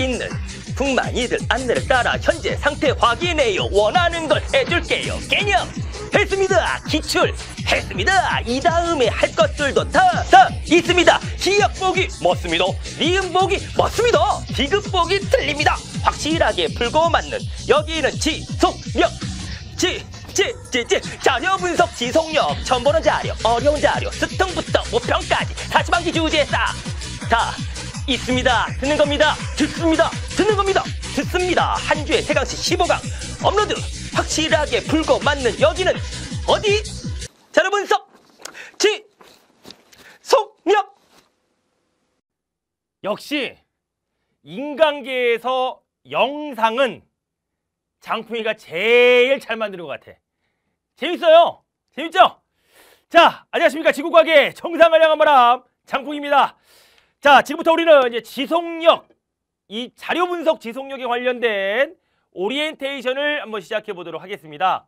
있는 풍만이들 안내를 따라 현재 상태 확인해요 원하는 걸 해줄게요 개념 했습니다 기출 했습니다 이 다음에 할 것들도 다다 있습니다 기억 보기 멋습니다 리음 보기 멋습니다 비급 보기 틀립니다 확실하게 풀고 맞는 여기는 지속력 지 찌찌찌 자료 분석 지속력 처음 보는 자료 어려운 자료 스통부터 모평까지 뭐 사시방지 주제에 싸다 있습니다. 듣는 겁니다. 듣습니다. 듣는 겁니다. 듣습니다. 한 주에 세강씩 15강 업로드 확실하게 불고 맞는 여기는 어디? 자, 여러분 섭! 지! 속력! 역시 인간계에서 영상은 장풍이가 제일 잘 만드는 것 같아. 재밌어요? 재밌죠? 자, 안녕하십니까. 지구과학의 정상을 향한 바람 장풍입니다. 자, 지금부터 우리는 이제 지속력, 이 자료 분석 지속력에 관련된 오리엔테이션을 한번 시작해 보도록 하겠습니다.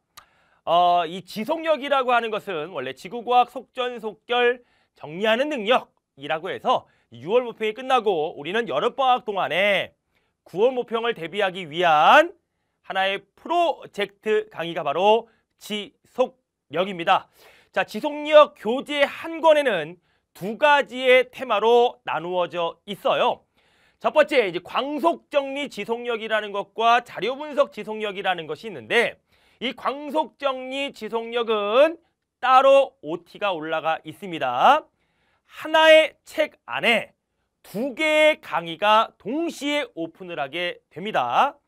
어, 이 지속력이라고 하는 것은 원래 지구과학 속전속결 정리하는 능력이라고 해서 6월 모평이 끝나고 우리는 여름방학 동안에 9월 모평을 대비하기 위한 하나의 프로젝트 강의가 바로 지속력입니다. 자, 지속력 교재 한 권에는 두 가지의 테마로 나누어져 있어요. 첫 번째 이제 광속 정리 지속력이라는 것과 자료 분석 지속력이라는 것이 있는데 이 광속 정리 지속력은 따로 OT가 올라가 있습니다. 하나의 책 안에 두 개의 강의가 동시에 오픈을 하게 됩니다.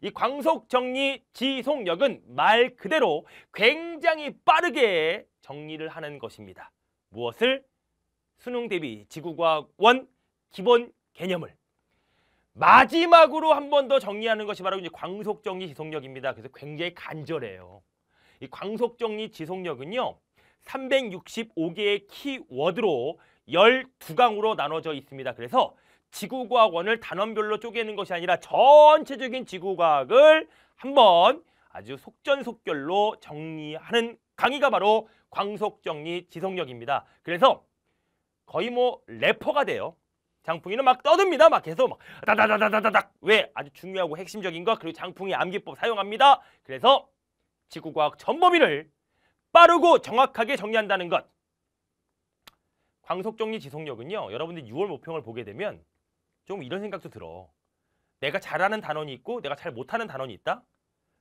이 광속 정리 지속력은 말 그대로 굉장히 빠르게 정리를 하는 것입니다. 무엇을? 수능 대비 지구과학 원 기본 개념을 마지막으로 한 번 더 정리하는 것이 바로 이제 광속 정리 지속력입니다. 그래서 굉장히 간절해요. 이 광속 정리 지속력은요. 365개의 키워드로 12강으로 나눠져 있습니다. 그래서 지구과학원을 단원별로 쪼개는 것이 아니라 전체적인 지구과학을 한 번 아주 속전속결로 정리하는 강의가 바로 광속정리 지속력입니다. 그래서 거의 뭐 래퍼가 돼요. 장풍이는 막 떠듭니다. 막 계속 막 다다다다다닥. 왜? 아주 중요하고 핵심적인 거. 그리고 장풍이 암기법 사용합니다. 그래서 지구과학 전 범위를 빠르고 정확하게 정리한다는 것. 광속정리 지속력은요. 여러분들 6월 모평을 보게 되면 좀 이런 생각도 들어. 내가 잘하는 단원이 있고 내가 잘 못하는 단원이 있다?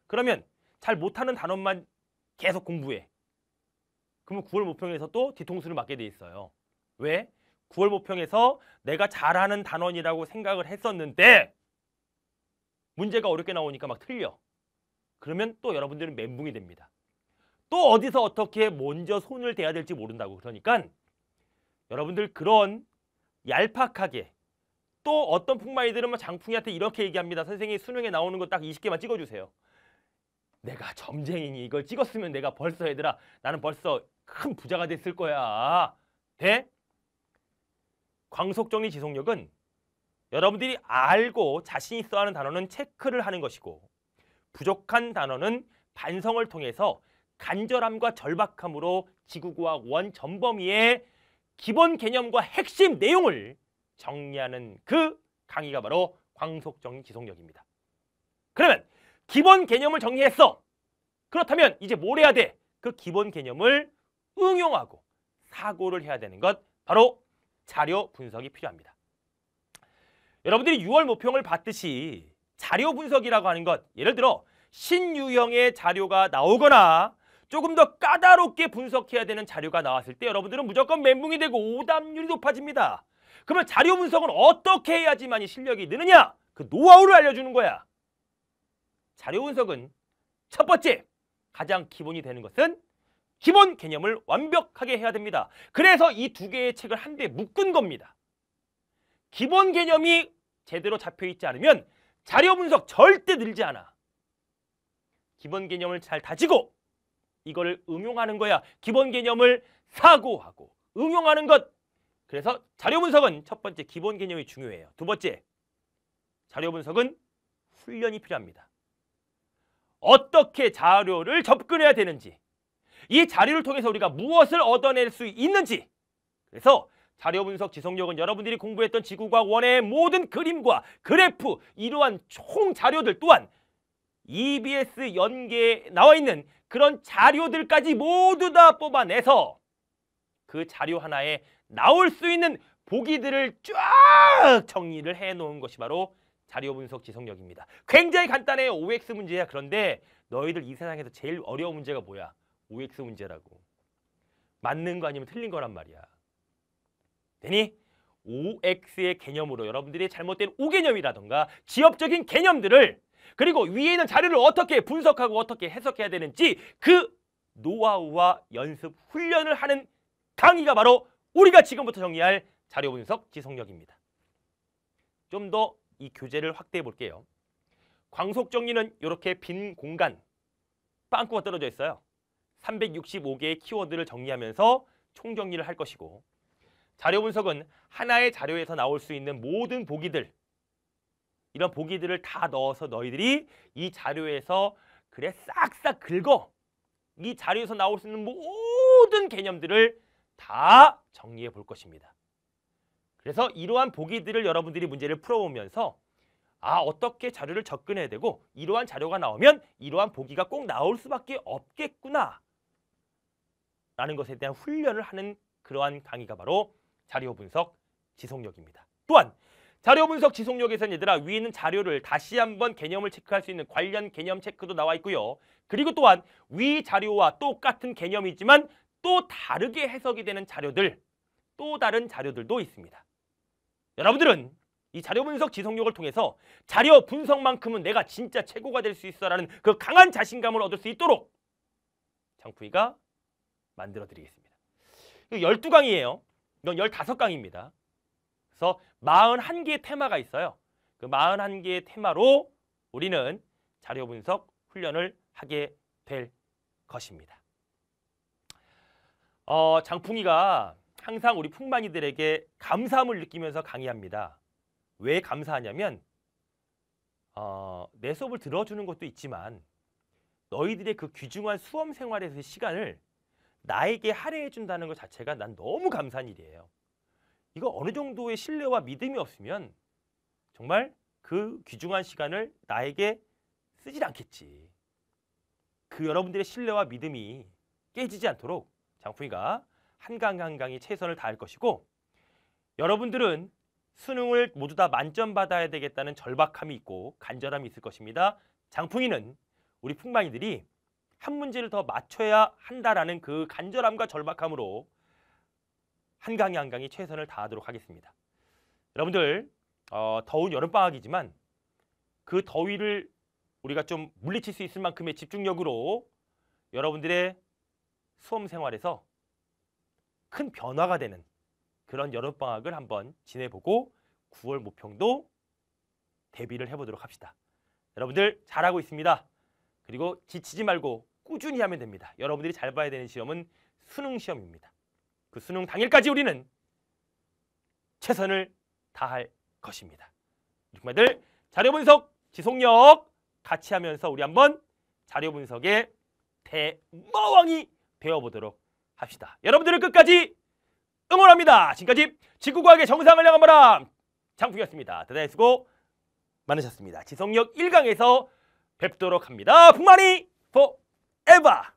그러면 잘 못하는 단원만 계속 공부해. 그러면 9월 모평에서 또 뒤통수를 맞게 돼 있어요. 왜? 9월 모평에서 내가 잘하는 단원이라고 생각을 했었는데 문제가 어렵게 나오니까 막 틀려. 그러면 또 여러분들은 멘붕이 됩니다. 또 어디서 어떻게 먼저 손을 대야 될지 모른다고 그러니까 여러분들 그런 얄팍하게 또 어떤 풍마이들은 뭐 장풍이한테 이렇게 얘기합니다. 선생님 수능에 나오는 거 딱 20개만 찍어주세요. 내가 점쟁이니 이걸 찍었으면 내가 벌써 얘들아 나는 벌써 큰 부자가 됐을 거야. 돼? 광속정리 지속력은 여러분들이 알고 자신 있어 하는 단어는 체크를 하는 것이고 부족한 단어는 반성을 통해서 간절함과 절박함으로 지구과학 원 전범위의 기본 개념과 핵심 내용을 정리하는 그 강의가 바로 광속정리 지속력입니다. 그러면 기본 개념을 정리했어. 그렇다면 이제 뭘 해야 돼? 그 기본 개념을 응용하고 사고를 해야 되는 것 바로 자료 분석이 필요합니다. 여러분들이 6월 모평을 봤듯이 자료 분석이라고 하는 것 예를 들어 신유형의 자료가 나오거나 조금 더 까다롭게 분석해야 되는 자료가 나왔을 때 여러분들은 무조건 멘붕이 되고 오답률이 높아집니다. 그러면 자료 분석은 어떻게 해야지만이 실력이 느느냐? 그 노하우를 알려주는 거야. 자료 분석은 첫 번째 가장 기본이 되는 것은 기본 개념을 완벽하게 해야 됩니다. 그래서 이 두 개의 책을 한데 묶은 겁니다. 기본 개념이 제대로 잡혀있지 않으면 자료 분석 절대 늘지 않아. 기본 개념을 잘 다지고 이거를 응용하는 거야. 기본 개념을 사고하고 응용하는 것. 그래서 자료 분석은 첫 번째 기본 개념이 중요해요. 두 번째, 자료 분석은 훈련이 필요합니다. 어떻게 자료를 접근해야 되는지 이 자료를 통해서 우리가 무엇을 얻어낼 수 있는지 그래서 자료 분석 지속력은 여러분들이 공부했던 지구과학 원의 모든 그림과 그래프 이러한 총 자료들 또한 EBS 연계에 나와 있는 그런 자료들까지 모두 다 뽑아내서 그 자료 하나에 나올 수 있는 보기들을 쫙 정리를 해놓은 것이 바로 자료 분석 지속력입니다. 굉장히 간단해요. OX 문제야. 그런데 너희들 이 세상에서 제일 어려운 문제가 뭐야? OX 문제라고. 맞는 거 아니면 틀린 거란 말이야. 되니? OX의 개념으로 여러분들이 잘못된 오개념이라던가 지엽적인 개념들을 그리고 위에 있는 자료를 어떻게 분석하고 어떻게 해석해야 되는지 그 노하우와 연습 훈련을 하는 강의가 바로 우리가 지금부터 정리할 자료 분석 지속력입니다. 좀 더 이 교재를 확대해 볼게요. 광속 정리는 이렇게 빈 공간 빵꾸가 떨어져 있어요. 365개의 키워드를 정리하면서 총정리를 할 것이고 자료 분석은 하나의 자료에서 나올 수 있는 모든 보기들 이런 보기들을 다 넣어서 너희들이 이 자료에서 그래 싹싹 긁어 이 자료에서 나올 수 있는 모든 개념들을 다 정리해 볼 것입니다. 그래서 이러한 보기들을 여러분들이 문제를 풀어보면서 아 어떻게 자료를 접근해야 되고 이러한 자료가 나오면 이러한 보기가 꼭 나올 수밖에 없겠구나 라는 것에 대한 훈련을 하는 그러한 강의가 바로 자료 분석 지속력입니다. 또한 자료 분석 지속력에서는 얘들아 위에 있는 자료를 다시 한번 개념을 체크할 수 있는 관련 개념 체크도 나와 있고요. 그리고 또한 위 자료와 똑같은 개념이지만 또 다르게 해석이 되는 자료들, 또 다른 자료들도 있습니다. 여러분들은 이 자료 분석 지속력을 통해서 자료 분석만큼은 내가 진짜 최고가 될 수 있어라는 그 강한 자신감을 얻을 수 있도록 장프이가 만들어 드리겠습니다. 12강이에요. 그 이건 15강입니다. 그래서 41개의 테마가 있어요. 그 41개의 테마로 우리는 자료 분석 훈련을 하게 될 것입니다. 어, 장풍이가 항상 우리 풍만이들에게 감사함을 느끼면서 강의합니다. 왜 감사하냐면 어, 내 수업을 들어주는 것도 있지만 너희들의 그 귀중한 수험 생활에서의 시간을 나에게 할애해 준다는 것 자체가 난 너무 감사한 일이에요. 이거 어느 정도의 신뢰와 믿음이 없으면 정말 그 귀중한 시간을 나에게 쓰질 않겠지. 그 여러분들의 신뢰와 믿음이 깨지지 않도록 장풍이가 한강 한강이 최선을 다할 것이고 여러분들은 수능을 모두 다 만점 받아야 되겠다는 절박함이 있고 간절함이 있을 것입니다. 장풍이는 우리 풍망이들이 한 문제를 더 맞춰야 한다라는 그 간절함과 절박함으로 한강이 한강이 최선을 다하도록 하겠습니다. 여러분들 어, 더운 여름방학이지만 그 더위를 우리가 좀 물리칠 수 있을 만큼의 집중력으로 여러분들의 수험 생활에서 큰 변화가 되는 그런 여름방학을 한번 지내보고 9월 모평도 대비를 해보도록 합시다. 여러분들 잘하고 있습니다. 그리고 지치지 말고 꾸준히 하면 됩니다. 여러분들이 잘 봐야 되는 시험은 수능 시험입니다. 그 수능 당일까지 우리는 최선을 다할 것입니다. 정말들 자료 분석, 지속력 같이 하면서 우리 한번 자료 분석의 대마왕이 되어보도록 합시다. 여러분들을 끝까지 응원합니다. 지금까지 지구과학의 정상을 향한 바람 장풍이었습니다. 대단히 수고 많으셨습니다. 지속력 1강에서 뵙도록 합니다. 풍만이 포 ever